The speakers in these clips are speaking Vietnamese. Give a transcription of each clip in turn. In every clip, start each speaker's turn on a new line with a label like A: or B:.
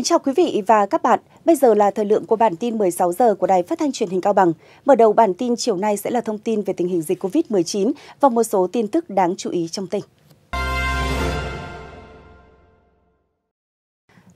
A: Kính chào quý vị và các bạn. Bây giờ là thời lượng của bản tin 16 giờ của Đài Phát thanh Truyền hình Cao Bằng. Mở đầu bản tin chiều nay sẽ là thông tin về tình hình dịch COVID-19 và một số tin tức đáng chú ý trong tỉnh.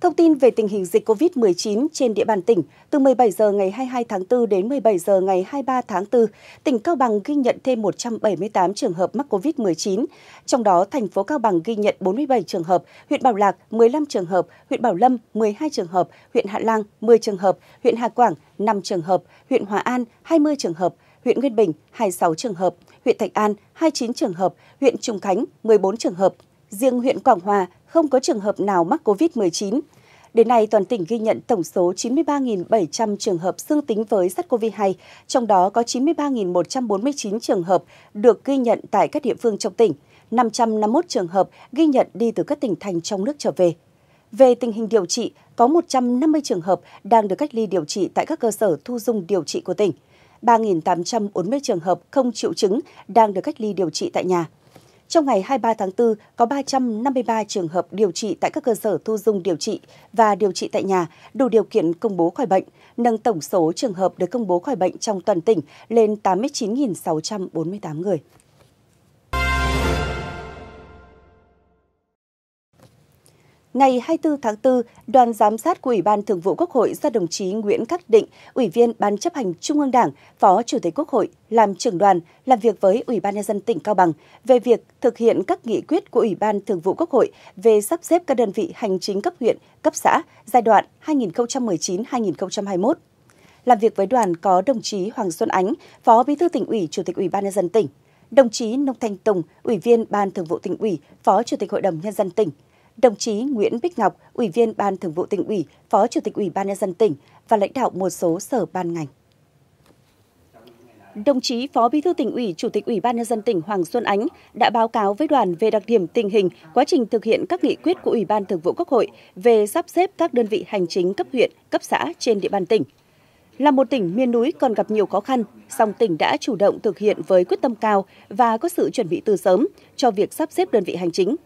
A: Thông tin về tình hình dịch COVID-19 trên địa bàn tỉnh, từ 17 giờ ngày 22 tháng 4 đến 17 giờ ngày 23 tháng 4, tỉnh Cao Bằng ghi nhận thêm 178 trường hợp mắc COVID-19. Trong đó, thành phố Cao Bằng ghi nhận 47 trường hợp, huyện Bảo Lạc 15 trường hợp, huyện Bảo Lâm 12 trường hợp, huyện Hạ Lang 10 trường hợp, huyện Hà Quảng 5 trường hợp, huyện Hòa An 20 trường hợp, huyện Nguyên Bình 26 trường hợp, huyện Thạch An 29 trường hợp, huyện Trùng Khánh 14 trường hợp. Riêng huyện Quảng Hòa không có trường hợp nào mắc COVID-19. Đến nay, toàn tỉnh ghi nhận tổng số 93.700 trường hợp dương tính với SARS-CoV-2, trong đó có 93.149 trường hợp được ghi nhận tại các địa phương trong tỉnh, 551 trường hợp ghi nhận đi từ các tỉnh thành trong nước trở về. Về tình hình điều trị, có 150 trường hợp đang được cách ly điều trị tại các cơ sở thu dung điều trị của tỉnh. 3.840 trường hợp không triệu chứng đang được cách ly điều trị tại nhà. Trong ngày 23 tháng 4, có 353 trường hợp điều trị tại các cơ sở thu dung điều trị và điều trị tại nhà, đủ điều kiện công bố khỏi bệnh, nâng tổng số trường hợp được công bố khỏi bệnh trong toàn tỉnh lên 89.648 người. Ngày 24 tháng 4, đoàn giám sát của Ủy ban Thường vụ Quốc hội do đồng chí Nguyễn Khắc Định, Ủy viên Ban chấp hành Trung ương Đảng, Phó Chủ tịch Quốc hội, làm trưởng đoàn, làm việc với Ủy ban Nhân dân tỉnh Cao Bằng về việc thực hiện các nghị quyết của Ủy ban Thường vụ Quốc hội về sắp xếp các đơn vị hành chính cấp huyện, cấp xã giai đoạn 2019-2021. Làm việc với đoàn có đồng chí Hoàng Xuân Ánh, Phó Bí thư tỉnh ủy, Chủ tịch Ủy ban Nhân dân tỉnh, đồng chí Nông Thanh Tùng, Ủy viên Ban Thường vụ tỉnh ủy, Phó Chủ tịch Hội đồng Nhân dân tỉnh, đồng chí Nguyễn Bích Ngọc, Ủy viên Ban Thường vụ tỉnh ủy, Phó Chủ tịch Ủy ban nhân dân tỉnh và lãnh đạo một số sở ban ngành. Đồng chí Phó Bí thư tỉnh ủy, Chủ tịch Ủy ban nhân dân tỉnh Hoàng Xuân Ánh đã báo cáo với đoàn về đặc điểm tình hình, quá trình thực hiện các nghị quyết của Ủy ban Thường vụ Quốc hội về sắp xếp các đơn vị hành chính cấp huyện, cấp xã trên địa bàn tỉnh. Là một tỉnh miền núi còn gặp nhiều khó khăn, song tỉnh đã chủ động thực hiện với quyết tâm cao và có sự chuẩn bị từ sớm cho việc sắp xếp đơn vị hành chính,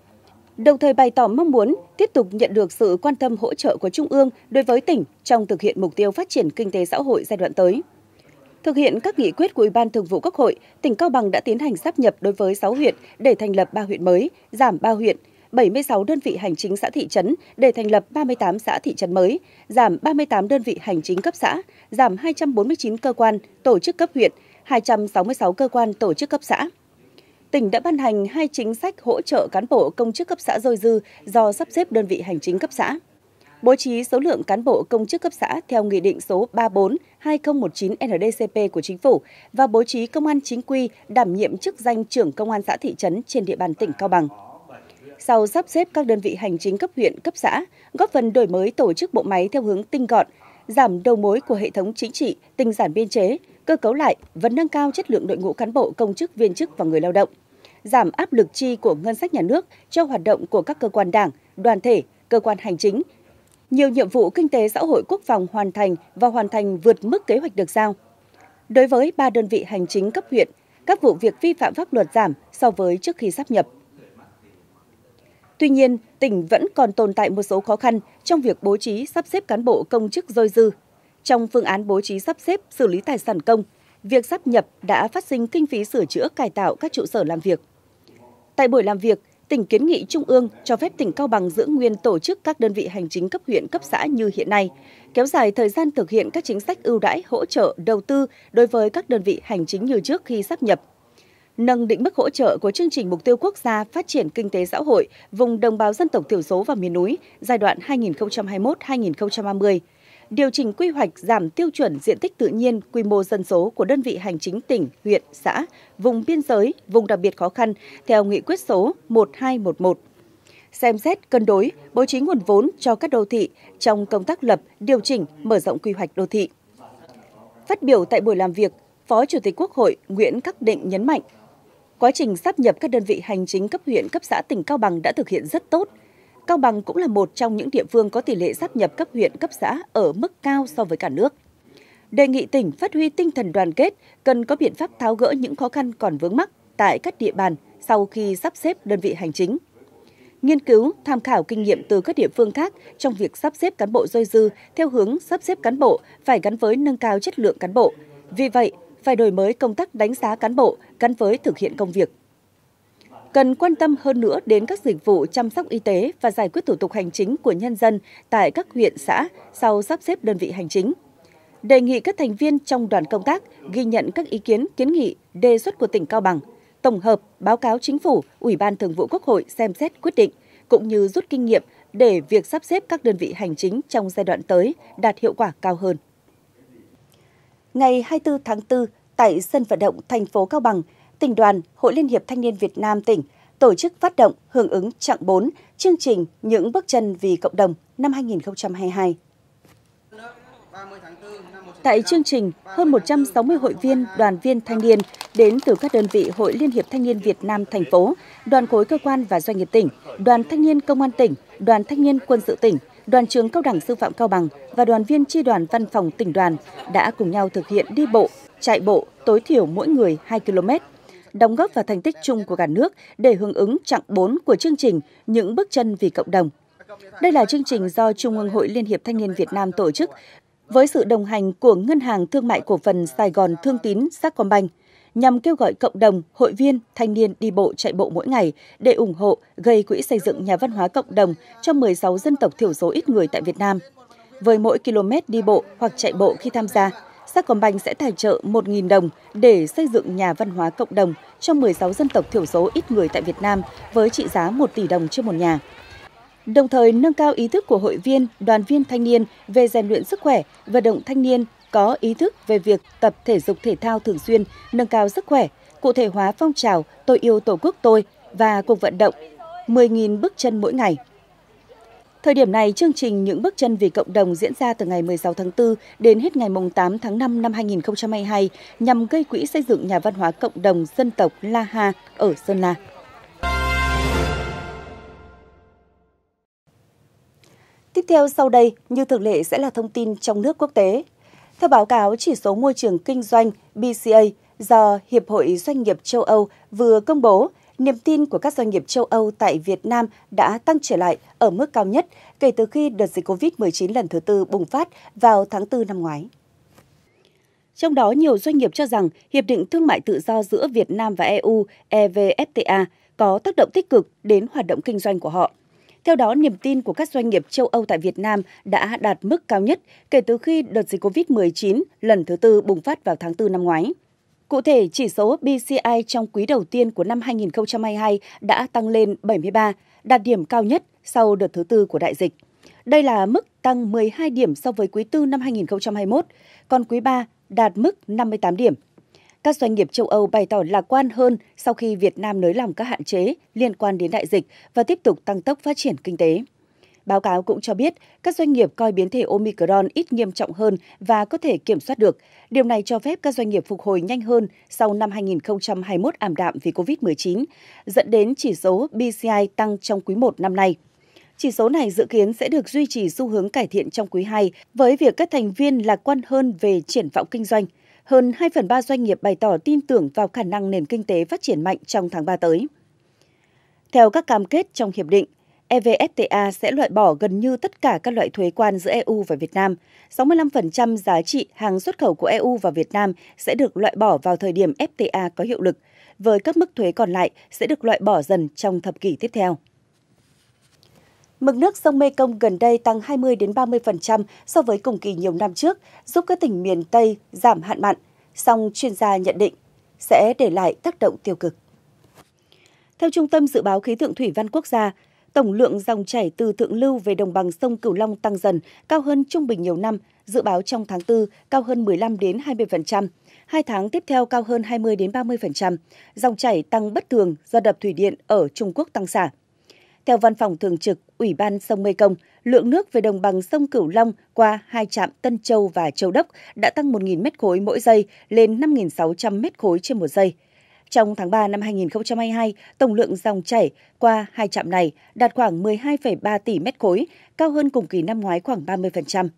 A: đồng thời bày tỏ mong muốn tiếp tục nhận được sự quan tâm hỗ trợ của Trung ương đối với tỉnh trong thực hiện mục tiêu phát triển kinh tế xã hội giai đoạn tới. Thực hiện các nghị quyết của Ủy ban Thường vụ Quốc hội, tỉnh Cao Bằng đã tiến hành sắp nhập đối với 6 huyện để thành lập 3 huyện mới, giảm 3 huyện, 76 đơn vị hành chính xã thị trấn để thành lập 38 xã thị trấn mới, giảm 38 đơn vị hành chính cấp xã, giảm 249 cơ quan, tổ chức cấp huyện, 266 cơ quan tổ chức cấp xã tỉnh đã ban hành hai chính sách hỗ trợ cán bộ công chức cấp xã dôi dư do sắp xếp đơn vị hành chính cấp xã. Bố trí số lượng cán bộ công chức cấp xã theo Nghị định số 34-2019-NDCP của Chính phủ và bố trí công an chính quy đảm nhiệm chức danh trưởng công an xã thị trấn trên địa bàn tỉnh Cao Bằng. Sau sắp xếp các đơn vị hành chính cấp huyện, cấp xã, góp phần đổi mới tổ chức bộ máy theo hướng tinh gọn, giảm đầu mối của hệ thống chính trị, tinh giản biên chế, cơ cấu lại và nâng cao chất lượng đội ngũ cán bộ công chức viên chức và người lao động, giảm áp lực chi của ngân sách nhà nước cho hoạt động của các cơ quan đảng, đoàn thể, cơ quan hành chính. Nhiều nhiệm vụ kinh tế xã hội quốc phòng hoàn thành và hoàn thành vượt mức kế hoạch được giao. Đối với ba đơn vị hành chính cấp huyện, các vụ việc vi phạm pháp luật giảm so với trước khi sắp nhập. Tuy nhiên, tỉnh vẫn còn tồn tại một số khó khăn trong việc bố trí sắp xếp cán bộ công chức dôi dư, trong phương án bố trí sắp xếp xử lý tài sản công, việc sắp nhập đã phát sinh kinh phí sửa chữa cải tạo các trụ sở làm việc. Tại buổi làm việc, tỉnh kiến nghị Trung ương cho phép tỉnh Cao Bằng giữ nguyên tổ chức các đơn vị hành chính cấp huyện, cấp xã như hiện nay, kéo dài thời gian thực hiện các chính sách ưu đãi hỗ trợ đầu tư đối với các đơn vị hành chính như trước khi sắp nhập. Nâng định mức hỗ trợ của chương trình mục tiêu quốc gia phát triển kinh tế xã hội vùng đồng bào dân tộc thiểu số và miền núi giai đoạn 2021-2030 điều chỉnh quy hoạch giảm tiêu chuẩn diện tích tự nhiên, quy mô dân số của đơn vị hành chính tỉnh, huyện, xã, vùng biên giới, vùng đặc biệt khó khăn theo nghị quyết số 1211 xem xét cân đối, bố trí nguồn vốn cho các đô thị trong công tác lập, điều chỉnh, mở rộng quy hoạch đô thị. Phát biểu tại buổi làm việc, Phó Chủ tịch Quốc hội Nguyễn Khắc Định nhấn mạnh, quá trình sắp nhập các đơn vị hành chính cấp huyện, cấp xã tỉnh Cao Bằng đã thực hiện rất tốt – Cao Bằng cũng là một trong những địa phương có tỷ lệ sắp nhập cấp huyện, cấp xã ở mức cao so với cả nước. Đề nghị tỉnh phát huy tinh thần đoàn kết, cần có biện pháp tháo gỡ những khó khăn còn vướng mắc tại các địa bàn sau khi sắp xếp đơn vị hành chính. Nghiên cứu, tham khảo kinh nghiệm từ các địa phương khác trong việc sắp xếp cán bộ dôi dư theo hướng sắp xếp cán bộ phải gắn với nâng cao chất lượng cán bộ. Vì vậy, phải đổi mới công tác đánh giá cán bộ gắn với thực hiện công việc cần quan tâm hơn nữa đến các dịch vụ chăm sóc y tế và giải quyết thủ tục hành chính của nhân dân tại các huyện xã sau sắp xếp đơn vị hành chính. Đề nghị các thành viên trong đoàn công tác ghi nhận các ý kiến, kiến nghị, đề xuất của tỉnh Cao Bằng, tổng hợp báo cáo chính phủ, Ủy ban Thường vụ Quốc hội xem xét quyết định cũng như rút kinh nghiệm để việc sắp xếp các đơn vị hành chính trong giai đoạn tới đạt hiệu quả cao hơn. Ngày 24 tháng 4, tại sân vận động thành phố Cao Bằng, tỉnh đoàn, Hội Liên hiệp Thanh niên Việt Nam tỉnh tổ chức phát động hưởng ứng chặng 4 chương trình Những bước chân vì cộng đồng năm 2022. Tại chương trình, hơn 160 hội viên, đoàn viên thanh niên đến từ các đơn vị Hội Liên hiệp Thanh niên Việt Nam thành phố, đoàn khối cơ quan và doanh nghiệp tỉnh, đoàn thanh niên công an tỉnh, đoàn thanh niên quân sự tỉnh, đoàn trường cao đẳng sư phạm Cao Bằng và đoàn viên chi đoàn văn phòng tỉnh đoàn đã cùng nhau thực hiện đi bộ, chạy bộ tối thiểu mỗi người 2 km đóng góp vào thành tích chung của cả nước để hưởng ứng chặng 4 của chương trình Những bước chân vì cộng đồng. Đây là chương trình do Trung ương Hội Liên hiệp Thanh niên Việt Nam tổ chức với sự đồng hành của Ngân hàng Thương mại Cổ phần Sài Gòn Thương Tín Sacombank nhằm kêu gọi cộng đồng, hội viên, thanh niên đi bộ chạy bộ mỗi ngày để ủng hộ gây quỹ xây dựng nhà văn hóa cộng đồng cho 16 dân tộc thiểu số ít người tại Việt Nam. Với mỗi km đi bộ hoặc chạy bộ khi tham gia, Sacombank sẽ tài trợ 1.000 đồng để xây dựng nhà văn hóa cộng đồng cho 16 dân tộc thiểu số ít người tại Việt Nam với trị giá 1 tỷ đồng trên một nhà. Đồng thời nâng cao ý thức của hội viên, đoàn viên thanh niên về rèn luyện sức khỏe, vận động thanh niên có ý thức về việc tập thể dục thể thao thường xuyên, nâng cao sức khỏe, cụ thể hóa phong trào Tôi yêu Tổ quốc tôi và cuộc vận động 10.000 bước chân mỗi ngày. Thời điểm này, chương trình Những bước chân vì cộng đồng diễn ra từ ngày 16 tháng 4 đến hết ngày 8 tháng 5 năm 2022 nhằm gây quỹ xây dựng nhà văn hóa cộng đồng dân tộc La Ha ở Sơn La. Tiếp theo sau đây, như thường lệ sẽ là thông tin trong nước quốc tế. Theo báo cáo chỉ số môi trường kinh doanh BCA do Hiệp hội Doanh nghiệp châu Âu vừa công bố, niềm tin của các doanh nghiệp châu Âu tại Việt Nam đã tăng trở lại ở mức cao nhất kể từ khi đợt dịch COVID-19 lần thứ tư bùng phát vào tháng 4 năm ngoái. Trong đó, nhiều doanh nghiệp cho rằng Hiệp định Thương mại Tự do giữa Việt Nam và EU EVFTA có tác động tích cực đến hoạt động kinh doanh của họ. Theo đó, niềm tin của các doanh nghiệp châu Âu tại Việt Nam đã đạt mức cao nhất kể từ khi đợt dịch COVID-19 lần thứ tư bùng phát vào tháng 4 năm ngoái. Cụ thể, chỉ số BCI trong quý đầu tiên của năm 2022 đã tăng lên 73, đạt điểm cao nhất sau đợt thứ tư của đại dịch. Đây là mức tăng 12 điểm so với quý tư năm 2021, còn quý 3 đạt mức 58 điểm. Các doanh nghiệp châu Âu bày tỏ lạc quan hơn sau khi Việt Nam nới lỏng các hạn chế liên quan đến đại dịch và tiếp tục tăng tốc phát triển kinh tế. Báo cáo cũng cho biết, các doanh nghiệp coi biến thể Omicron ít nghiêm trọng hơn và có thể kiểm soát được. Điều này cho phép các doanh nghiệp phục hồi nhanh hơn sau năm 2021 ảm đạm vì COVID-19, dẫn đến chỉ số BCI tăng trong quý 1 năm nay. Chỉ số này dự kiến sẽ được duy trì xu hướng cải thiện trong quý 2 với việc các thành viên lạc quan hơn về triển vọng kinh doanh. Hơn 2 phần 3 doanh nghiệp bày tỏ tin tưởng vào khả năng nền kinh tế phát triển mạnh trong tháng 3 tới. Theo các cam kết trong hiệp định, EVFTA sẽ loại bỏ gần như tất cả các loại thuế quan giữa EU và Việt Nam. 65% giá trị hàng xuất khẩu của EU vào Việt Nam sẽ được loại bỏ vào thời điểm FTA có hiệu lực, với các mức thuế còn lại sẽ được loại bỏ dần trong thập kỷ tiếp theo. Mực nước sông Mekong gần đây tăng 20 đến 30% so với cùng kỳ nhiều năm trước, giúp các tỉnh miền Tây giảm hạn mặn, song chuyên gia nhận định sẽ để lại tác động tiêu cực. Theo Trung tâm Dự báo Khí tượng Thủy văn Quốc gia, Tổng lượng dòng chảy từ thượng lưu về đồng bằng sông Cửu Long tăng dần, cao hơn trung bình nhiều năm, dự báo trong tháng 4 cao hơn 15 đến 20%, hai tháng tiếp theo cao hơn 20 đến 30%. Dòng chảy tăng bất thường do đập thủy điện ở Trung Quốc tăng xả. Theo Văn phòng Thường trực Ủy ban sông Mê Công, lượng nước về đồng bằng sông Cửu Long qua hai trạm Tân Châu và Châu Đốc đã tăng 1.000 m khối mỗi giây lên 5.600 m khối trên một giây – trong tháng 3 năm 2022, tổng lượng dòng chảy qua hai trạm này đạt khoảng 12,3 tỷ mét khối, cao hơn cùng kỳ năm ngoái khoảng 30%.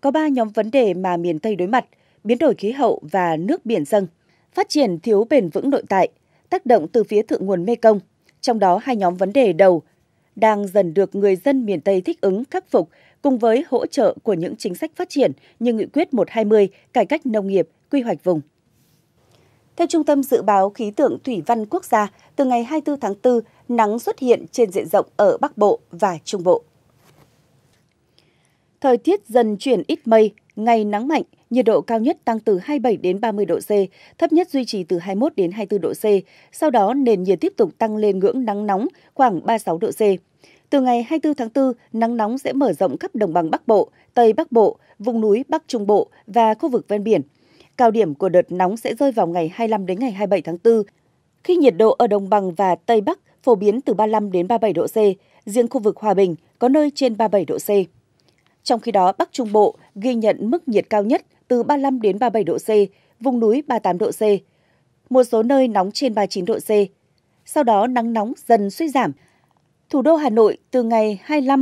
A: Có 3 nhóm vấn đề mà miền Tây đối mặt: biến đổi khí hậu và nước biển dâng, phát triển thiếu bền vững nội tại, tác động từ phía thượng nguồn Mekong. Trong đó hai nhóm vấn đề đầu đang dần được người dân miền Tây thích ứng khắc phục cùng với hỗ trợ của những chính sách phát triển như Nghị quyết 120, cải cách nông nghiệp, quy hoạch vùng. Theo Trung tâm Dự báo Khí tượng Thủy văn Quốc gia, từ ngày 24 tháng 4, nắng xuất hiện trên diện rộng ở Bắc Bộ và Trung Bộ. Thời tiết dần chuyển ít mây, ngày nắng mạnh, nhiệt độ cao nhất tăng từ 27 đến 30 độ C, thấp nhất duy trì từ 21 đến 24 độ C. Sau đó, nền nhiệt tiếp tục tăng lên ngưỡng nắng nóng khoảng 36 độ C. Từ ngày 24 tháng 4, nắng nóng sẽ mở rộng khắp đồng bằng Bắc Bộ, Tây Bắc Bộ, vùng núi Bắc Trung Bộ và khu vực ven biển – Cao điểm của đợt nóng sẽ rơi vào ngày 25 đến ngày 27 tháng 4, khi nhiệt độ ở đồng bằng và Tây Bắc phổ biến từ 35 đến 37 độ C, riêng khu vực Hòa Bình có nơi trên 37 độ C. Trong khi đó, Bắc Trung Bộ ghi nhận mức nhiệt cao nhất từ 35 đến 37 độ C, vùng núi 38 độ C. Một số nơi nóng trên 39 độ C. Sau đó nắng nóng dần suy giảm. Thủ đô Hà Nội từ ngày 25-26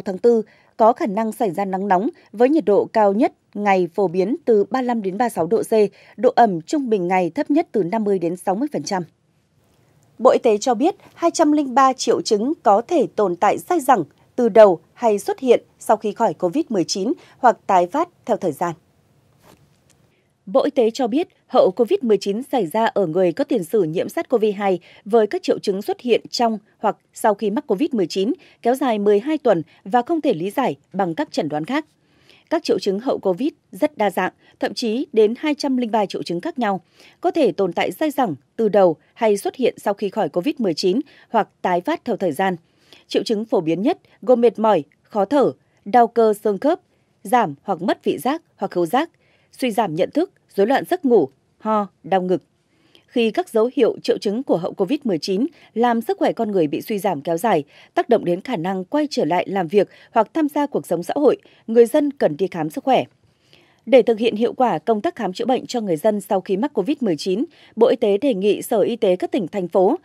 A: tháng 4 có khả năng xảy ra nắng nóng với nhiệt độ cao nhất ngày phổ biến từ 35 đến 36 độ C, độ ẩm trung bình ngày thấp nhất từ 50 đến 60%. Bộ Y tế cho biết 203 triệu chứng có thể tồn tại dai dẳng từ đầu hay xuất hiện sau khi khỏi COVID-19 hoặc tái phát theo thời gian. Bộ Y tế cho biết hậu COVID-19 xảy ra ở người có tiền sử nhiễm SARS-CoV-2 với các triệu chứng xuất hiện trong hoặc sau khi mắc COVID-19 kéo dài 12 tuần và không thể lý giải bằng các chẩn đoán khác. Các triệu chứng hậu COVID rất đa dạng, thậm chí đến 203 triệu chứng khác nhau, có thể tồn tại dai dẳng từ đầu hay xuất hiện sau khi khỏi COVID-19 hoặc tái phát theo thời gian. Triệu chứng phổ biến nhất gồm mệt mỏi, khó thở, đau cơ xương khớp, giảm hoặc mất vị giác hoặc khứu giác, suy giảm nhận thức, rối loạn giấc ngủ, ho, đau ngực. Khi các dấu hiệu triệu chứng của hậu COVID-19 làm sức khỏe con người bị suy giảm kéo dài, tác động đến khả năng quay trở lại làm việc hoặc tham gia cuộc sống xã hội, người dân cần đi khám sức khỏe. Để thực hiện hiệu quả công tác khám chữa bệnh cho người dân sau khi mắc COVID-19, Bộ Y tế đề nghị Sở Y tế các tỉnh, thành phố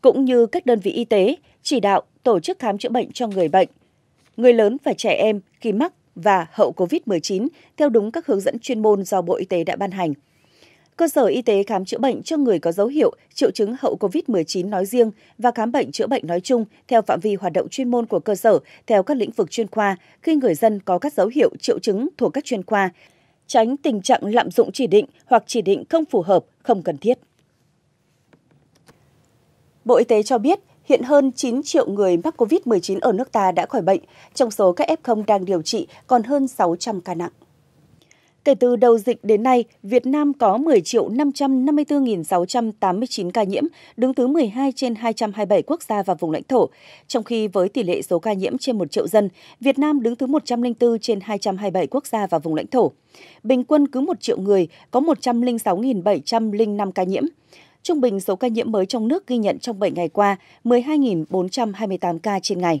A: cũng như các đơn vị y tế chỉ đạo tổ chức khám chữa bệnh cho người bệnh, người lớn và trẻ em khi mắc và hậu COVID-19 theo đúng các hướng dẫn chuyên môn do Bộ Y tế đã ban hành – cơ sở y tế khám chữa bệnh cho người có dấu hiệu triệu chứng hậu COVID-19 nói riêng và khám bệnh chữa bệnh nói chung theo phạm vi hoạt động chuyên môn của cơ sở theo các lĩnh vực chuyên khoa khi người dân có các dấu hiệu triệu chứng thuộc các chuyên khoa, tránh tình trạng lạm dụng chỉ định hoặc chỉ định không phù hợp, không cần thiết. Bộ Y tế cho biết, hiện hơn 9 triệu người mắc COVID-19 ở nước ta đã khỏi bệnh, trong số các F0 đang điều trị còn hơn 600 ca nặng. Kể từ đầu dịch đến nay, Việt Nam có 10 triệu 554.689 ca nhiễm, đứng thứ 12 trên 227 quốc gia và vùng lãnh thổ. Trong khi với tỷ lệ số ca nhiễm trên 1 triệu dân, Việt Nam đứng thứ 104 trên 227 quốc gia và vùng lãnh thổ. Bình quân cứ 1 triệu người có 106.705 ca nhiễm. Trung bình số ca nhiễm mới trong nước ghi nhận trong 7 ngày qua 12.428 ca trên ngày.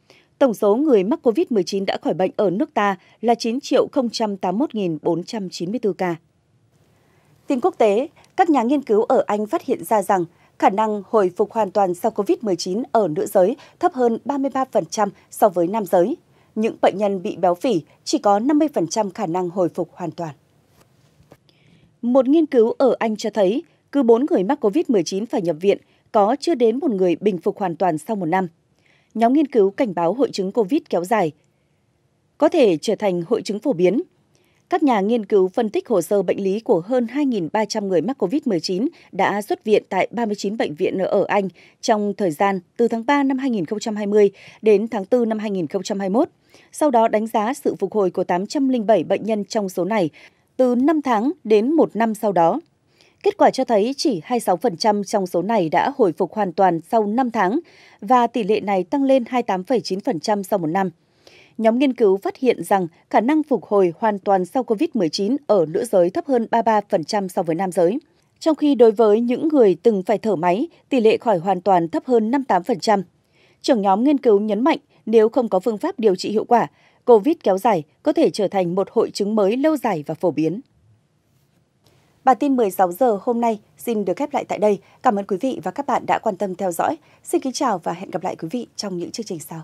A: Tổng số người mắc COVID-19 đã khỏi bệnh ở nước ta là 9 081.494 ca. Tin quốc tế, các nhà nghiên cứu ở Anh phát hiện ra rằng khả năng hồi phục hoàn toàn sau COVID-19 ở nữ giới thấp hơn 33% so với nam giới. Những bệnh nhân bị béo phì chỉ có 50% khả năng hồi phục hoàn toàn. Một nghiên cứu ở Anh cho thấy, cứ 4 người mắc COVID-19 phải nhập viện, có chưa đến một người bình phục hoàn toàn sau một năm – nhóm nghiên cứu cảnh báo hội chứng COVID kéo dài có thể trở thành hội chứng phổ biến. Các nhà nghiên cứu phân tích hồ sơ bệnh lý của hơn 2.300 người mắc COVID-19 đã xuất viện tại 39 bệnh viện ở Anh trong thời gian từ tháng 3 năm 2020 đến tháng 4 năm 2021, sau đó đánh giá sự phục hồi của 807 bệnh nhân trong số này từ 5 tháng đến 1 năm sau đó. Kết quả cho thấy chỉ 26% trong số này đã hồi phục hoàn toàn sau 5 tháng và tỷ lệ này tăng lên 28,9% sau một năm. Nhóm nghiên cứu phát hiện rằng khả năng phục hồi hoàn toàn sau COVID-19 ở nữ giới thấp hơn 33% so với nam giới. Trong khi đối với những người từng phải thở máy, tỷ lệ khỏi hoàn toàn thấp hơn 58%. Trưởng nhóm nghiên cứu nhấn mạnh nếu không có phương pháp điều trị hiệu quả, COVID kéo dài có thể trở thành một hội chứng mới lâu dài và phổ biến. Bản tin 16 giờ hôm nay xin được khép lại tại đây. Cảm ơn quý vị và các bạn đã quan tâm theo dõi. Xin kính chào và hẹn gặp lại quý vị trong những chương trình sau.